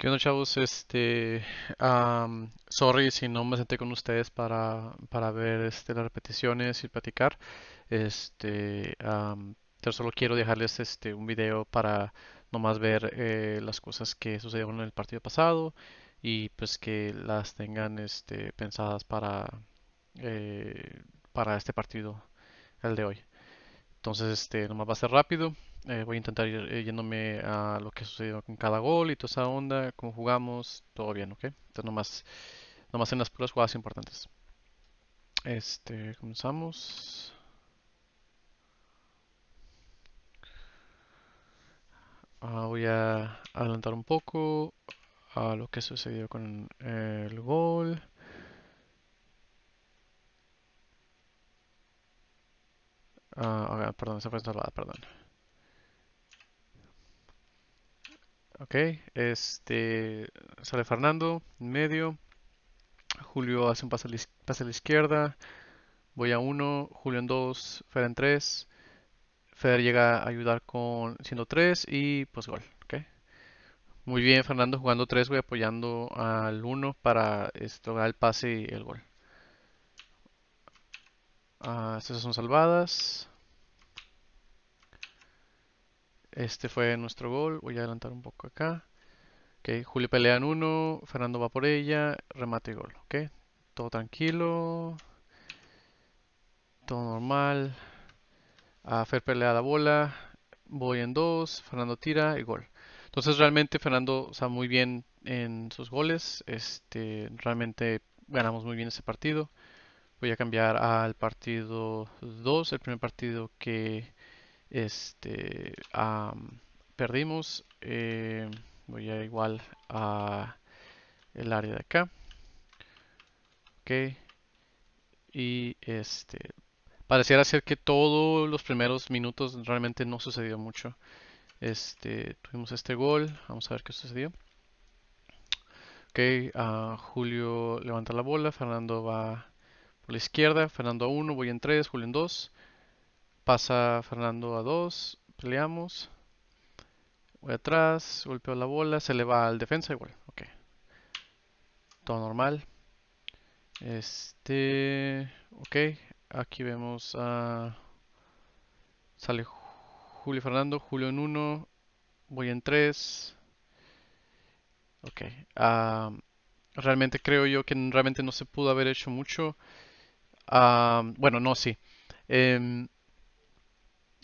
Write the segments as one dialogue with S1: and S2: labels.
S1: ¿Qué chavos? Este, sorry si no me senté con ustedes para, ver este, las repeticiones y platicar. Este, pero solo quiero dejarles este, un video para nomás ver eh, las cosas que sucedieron en el partido pasado y pues que las tengan este, pensadas para, eh, para este partido, el de hoy. Entonces, este, nomás va a ser rápido. Eh, voy a intentar ir eh, yéndome a lo que sucedió con cada gol y toda esa onda, cómo jugamos, todo bien, ¿ok? Entonces, nomás, nomás en las puras jugadas importantes. Este, comenzamos. Ah, voy a adelantar un poco a lo que ha sucedido con eh, el gol. Ah, perdón, esa fue salvada, perdón. Ok, este sale Fernando, en medio. Julio hace un pase a la, izquierda. Voy a 1, Julio en 2, Fer en 3. Fer llega a ayudar con siendo 3 y pues gol. Okay. Muy bien, Fernando jugando 3, voy apoyando al 1 para esto, el pase y el gol. Ah, estas son salvadas. Este fue nuestro gol. Voy a adelantar un poco acá. Julio pelea en uno, Fernando va por ella, remate y gol. Okay. Todo tranquilo. Todo normal. a ah, Fer pelea la bola. Voy en dos, Fernando tira y gol. Entonces realmente Fernando está muy bien en sus goles. Este, realmente ganamos muy bien ese partido voy a cambiar al partido 2, el primer partido que este, perdimos. Eh, voy a igual a el área de acá. Ok. Y este, pareciera ser que todos los primeros minutos realmente no sucedió mucho. Este, tuvimos este gol, vamos a ver qué sucedió. Ok, ah, Julio levanta la bola, Fernando va la izquierda, Fernando a 1, voy en 3, Julio en 2. Pasa Fernando a 2, peleamos. Voy atrás, golpeo la bola, se le va al defensa igual. Ok. Todo normal. Este. Ok. Aquí vemos a. Sale Julio Fernando, Julio en 1. Voy en 3. Ok. realmente creo yo que realmente no se pudo haber hecho mucho. Ah, bueno, no, sí. Em,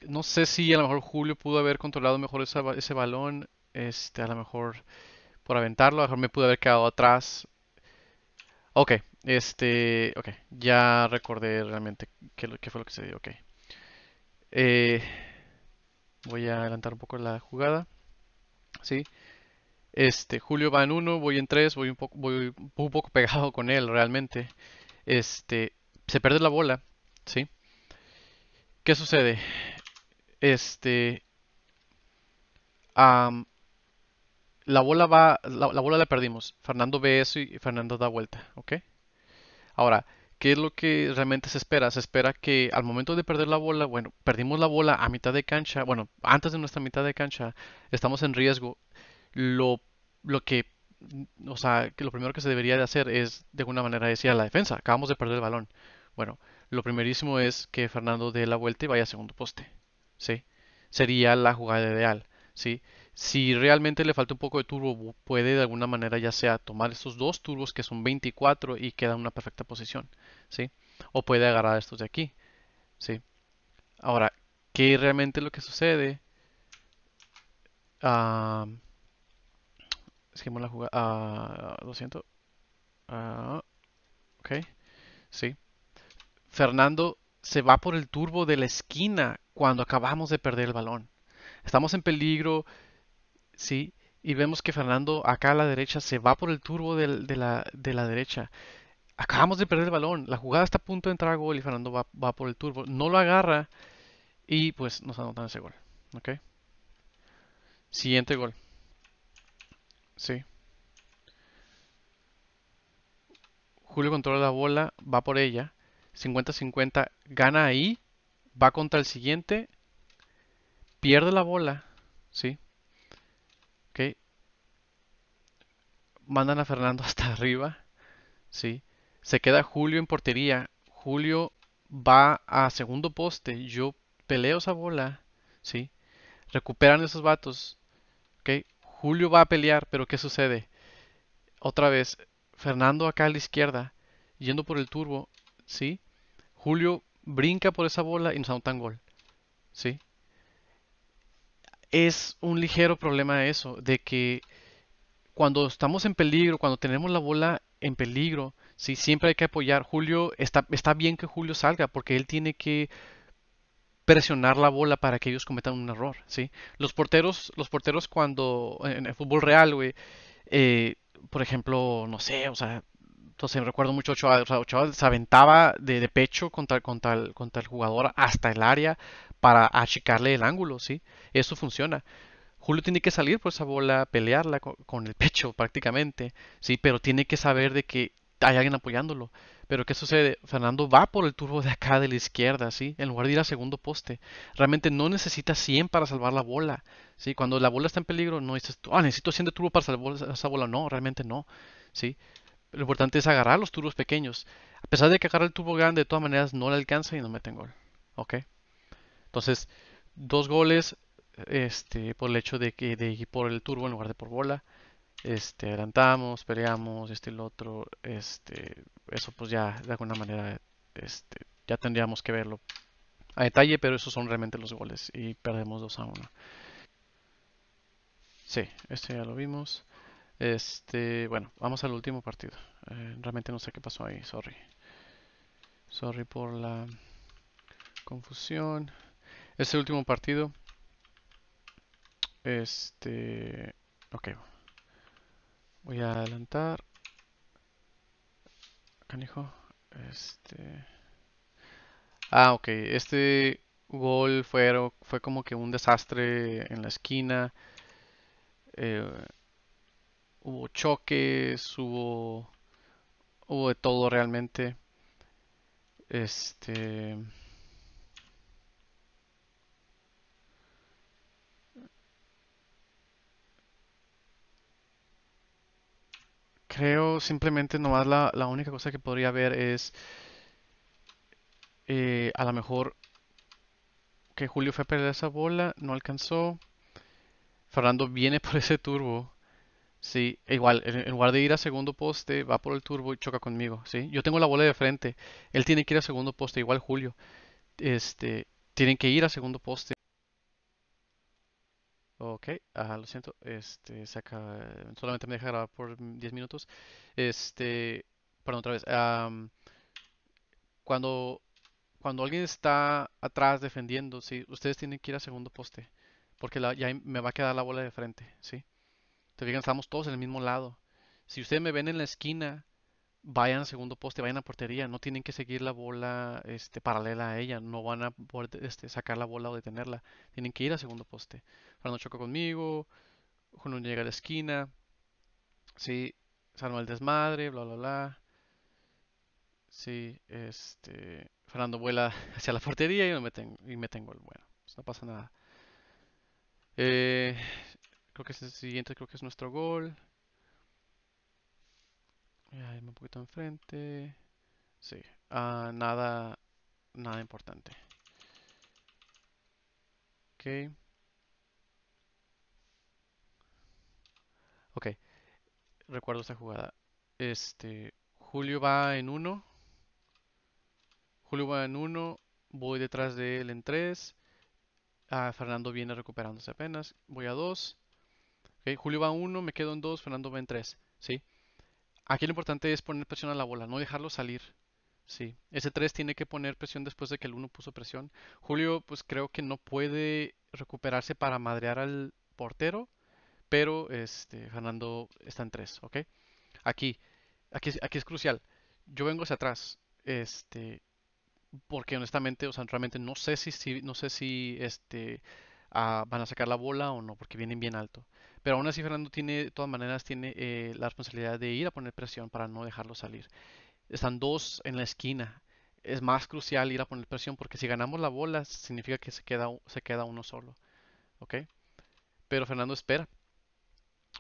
S1: no sé si a lo mejor Julio pudo haber controlado mejor ese balón. Este, a lo mejor por aventarlo, a lo mejor me pudo haber quedado atrás. Ok, este, ok, ya recordé realmente qué, fue lo que se dio. Ok, eh, voy a adelantar un poco la jugada. Sí, este, Julio va en uno, voy en tres, voy un poco, voy un poco pegado con él realmente. Este, se pierde la bola, ¿sí? ¿Qué sucede? Este. la bola va. La, bola la perdimos. Fernando ve eso y Fernando da vuelta, ¿ok? Ahora, ¿qué es lo que realmente se espera? Se espera que al momento de perder la bola, bueno, perdimos la bola a mitad de cancha, bueno, antes de nuestra mitad de cancha, estamos en riesgo. Lo, lo que. O sea, que lo primero que se debería de hacer es, de alguna manera, decir a la defensa, acabamos de perder el balón. Bueno, lo primerísimo es que Fernando dé la vuelta y vaya a segundo poste. ¿sí? Sería la jugada ideal. ¿sí? Si realmente le falta un poco de turbo, puede de alguna manera ya sea tomar estos dos turbos que son 24 y queda en una perfecta posición. ¿sí? O puede agarrar estos de aquí. ¿sí? Ahora, ¿qué realmente lo que sucede? Ah, la jugada. Ah, lo siento. Ah, ok. Sí. Fernando se va por el turbo de la esquina cuando acabamos de perder el balón. Estamos en peligro, ¿sí? Y vemos que Fernando acá a la derecha se va por el turbo de, la, derecha. Acabamos de perder el balón, la jugada está a punto de entrar a gol y Fernando va, por el turbo. No lo agarra y pues nos anotan ese gol. Siguiente gol. Sí. Julio controla la bola, va por ella. 50-50, gana ahí, va contra el siguiente, pierde la bola, ¿sí? Ok. Mandan a Fernando hasta arriba, ¿sí? Se queda Julio en portería. Julio va a segundo poste. Yo peleo esa bola, ¿sí? Recuperan esos vatos, ¿ok? Julio va a pelear, pero ¿qué sucede? Otra vez, Fernando acá a la izquierda, yendo por el turbo, ¿sí? Julio brinca por esa bola y nos un gol. ¿Sí? Es un ligero problema eso, de que cuando estamos en peligro, cuando tenemos la bola en peligro, ¿sí? siempre hay que apoyar. Julio, está, está bien que Julio salga, porque él tiene que presionar la bola para que ellos cometan un error, ¿sí? Los porteros, los porteros cuando en el fútbol real, eh, por ejemplo, no sé, o sea, entonces me recuerdo mucho Ochoa, o se aventaba de, pecho contra, contra, el, jugador hasta el área para achicarle el ángulo, ¿sí? Eso funciona. Julio tiene que salir por esa bola, pelearla con, el pecho prácticamente, ¿sí? Pero tiene que saber de que hay alguien apoyándolo. Pero ¿qué sucede? Fernando va por el turbo de acá de la izquierda, ¿sí? En lugar de ir al segundo poste. Realmente no necesita 100 para salvar la bola, ¿sí? Cuando la bola está en peligro, no dices, ah, necesito 100 de turbo para salvar esa bola. No, realmente no, ¿sí? sí lo importante es agarrar los turbos pequeños. A pesar de que agarra el turbo grande, de todas maneras no le alcanza y no meten gol. ¿Ok? Entonces, dos goles este, por el hecho de que de, por el turbo en lugar de por bola. Este, adelantamos, peleamos, este el otro, este, eso pues ya de alguna manera este, ya tendríamos que verlo a detalle, pero esos son realmente los goles y perdemos 2 a 1. Sí, este ya lo vimos. Este, bueno, vamos al último partido. Eh, realmente no sé qué pasó ahí, sorry. Sorry por la confusión. Es el último partido. Este, ok. Voy a adelantar. Canijo. Este. Ah, ok. Este gol fue, fue como que un desastre en la esquina. Eh, hubo choques, hubo, hubo de todo realmente. Este. Creo simplemente nomás la, la única cosa que podría ver es eh, a lo mejor que Julio fue a perder esa bola, no alcanzó. Fernando viene por ese turbo Sí, e igual, en lugar de ir a segundo poste, va por el turbo y choca conmigo, ¿sí? Yo tengo la bola de frente, él tiene que ir a segundo poste, igual Julio. Este, tienen que ir a segundo poste. Ok, lo siento, este, solamente me deja grabar por 10 minutos. Este, perdón, otra vez. cuando, cuando alguien está atrás defendiendo, ¿sí? Ustedes tienen que ir a segundo poste, porque ya me va a quedar la bola de frente, ¿sí? Te estamos todos en el mismo lado. Si ustedes me ven en la esquina, vayan al segundo poste, vayan a portería. No tienen que seguir la bola este, paralela a ella. No van a poder este, sacar la bola o detenerla. Tienen que ir al segundo poste. Fernando choca conmigo. Juno llega a la esquina. Sí, salva el desmadre, bla, bla, bla. Sí, este. Fernando vuela hacia la portería y me tengo, y me tengo el bueno. Pues no pasa nada. Eh, Creo que es el siguiente, creo que es nuestro gol. un poquito enfrente. Sí, ah, nada, nada importante. Ok. Ok, recuerdo esta jugada. Este, Julio va en uno Julio va en uno Voy detrás de él en tres ah, Fernando viene recuperándose apenas. Voy a dos Julio va 1, me quedo en 2, Fernando va en 3. ¿sí? Aquí lo importante es poner presión a la bola, no dejarlo salir. ¿sí? Ese 3 tiene que poner presión después de que el 1 puso presión. Julio pues creo que no puede recuperarse para madrear al portero, pero este, Fernando está en 3. ¿ok? Aquí, aquí, aquí es crucial. Yo vengo hacia atrás. Este, porque honestamente, o sea, realmente no sé si, si no sé si este van a sacar la bola o no, porque vienen bien alto. Pero aún así Fernando tiene, de todas maneras, tiene eh, la responsabilidad de ir a poner presión para no dejarlo salir. Están dos en la esquina. Es más crucial ir a poner presión porque si ganamos la bola significa que se queda, se queda uno solo. ¿Ok? Pero Fernando espera.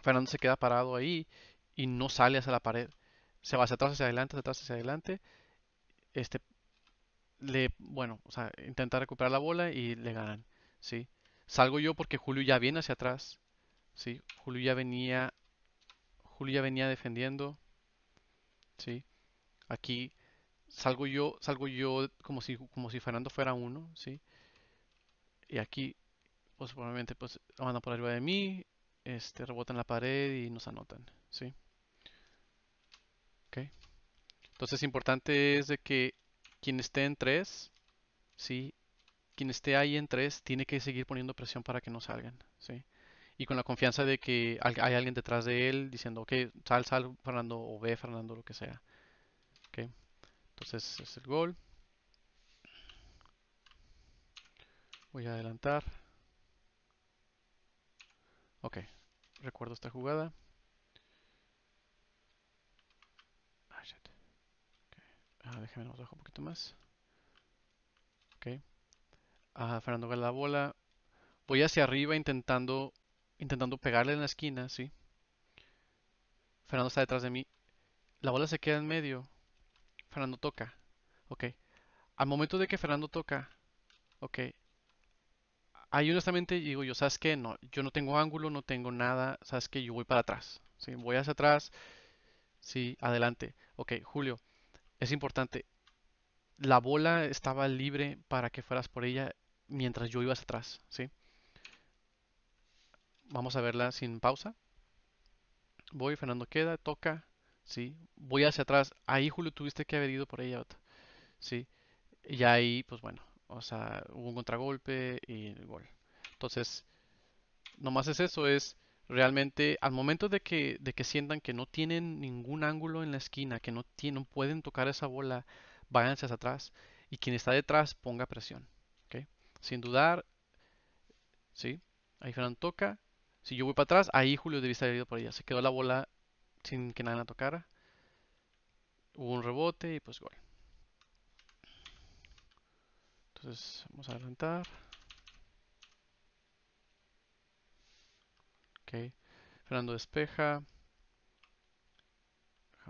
S1: Fernando se queda parado ahí y no sale hacia la pared. Se va hacia atrás, hacia adelante, hacia atrás, hacia adelante. Este, le, bueno, o sea, intenta recuperar la bola y le ganan, ¿sí? Salgo yo porque Julio ya viene hacia atrás. ¿Sí? Julio ya venía. Julio ya venía defendiendo. ¿Sí? Aquí salgo yo, salgo yo como si, como si Fernando fuera uno, ¿sí? Y aquí, pues probablemente pues, van por arriba de mí, este, rebotan la pared y nos anotan, ¿sí? Okay. Entonces, importante es de que quien esté en tres, ¿sí? quien esté ahí en tres tiene que seguir poniendo presión para que no salgan, ¿sí? Y con la confianza de que hay alguien detrás de él diciendo, ok, sal, sal, Fernando, o ve, Fernando, lo que sea. Okay. Entonces es el gol. Voy a adelantar. Ok, recuerdo esta jugada. Ah, shit. Ah, nos bajo un poquito más. Fernando gana la bola. Voy hacia arriba intentando, intentando pegarle en la esquina, ¿sí? Fernando está detrás de mí. La bola se queda en medio. Fernando toca. Ok. Al momento de que Fernando toca, ok. Ahí honestamente digo yo, ¿sabes qué? No, yo no tengo ángulo, no tengo nada, ¿sabes qué? Yo voy para atrás. ¿sí? Voy hacia atrás. Sí, adelante. Ok, Julio, es importante. La bola estaba libre para que fueras por ella mientras yo iba hacia atrás, ¿sí? Vamos a verla sin pausa. Voy, Fernando queda, toca, ¿sí? Voy hacia atrás. Ahí, Julio, tuviste que haber ido por ella, ¿sí? Y ahí, pues bueno, o sea, hubo un contragolpe y el gol. Entonces, nomás es eso, es realmente al momento de que, de que sientan que no tienen ningún ángulo en la esquina, que no, tienen, no pueden tocar esa bola, váyanse hacia atrás y quien está detrás ponga presión sin dudar. ¿Sí? Ahí Fernando toca. Si yo voy para atrás, ahí Julio debía estar ido por allá. Se quedó la bola sin que nadie la tocara. Hubo un rebote y pues gol. Entonces vamos a adelantar. Ok. Fernando despeja.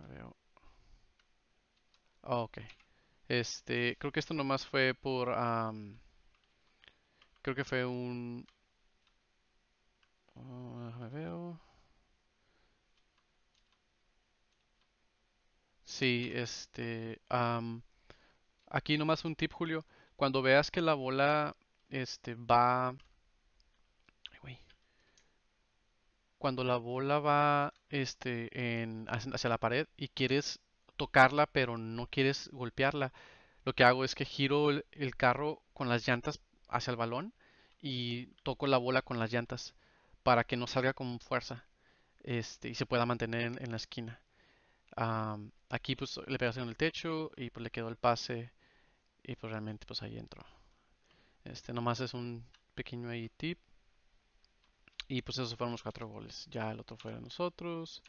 S1: ver. ok. Este, creo que esto nomás fue por... Creo que fue un... Oh, veo. Sí, este... aquí nomás un tip, Julio. Cuando veas que la bola este, va... Cuando la bola va este, hacia la pared y quieres tocarla pero no quieres golpearla, lo que hago es que giro el carro con las llantas hacia el balón y toco la bola con las llantas para que no salga con fuerza este, y se pueda mantener en, la esquina. aquí pues le pegaste en el techo y pues le quedó el pase y pues realmente pues ahí entró. Este nomás es un pequeño ahí tip. Y pues eso fueron los cuatro goles. Ya el otro fue de nosotros.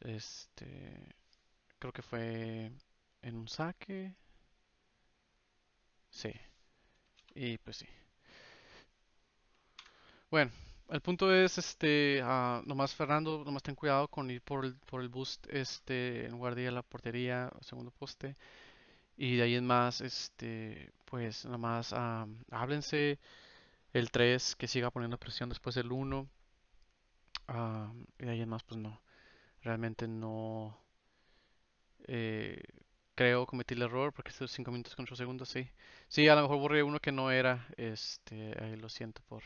S1: Este creo que fue en un saque. Sí. Y pues sí. Bueno, el punto es, este, ah, nomás Fernando, nomás ten cuidado con ir por el, por el boost, este, en guardia la portería, segundo poste. Y de ahí en más, este, pues nomás ah, háblense. El 3 que siga poniendo presión después del 1. Ah, y de ahí en más, pues no. Realmente no. Eh, creo cometí el error porque estos 5 minutos con 8 segundos, sí. Sí, a lo mejor borré uno que no era, este, ahí lo siento por,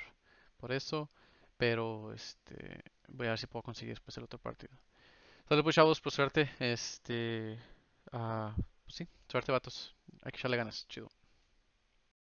S1: por eso, pero este, voy a ver si puedo conseguir después el otro partido. Entonces pues chavos, pues suerte, este, ah, pues, sí, suerte vatos, aquí ya le ganas, chido.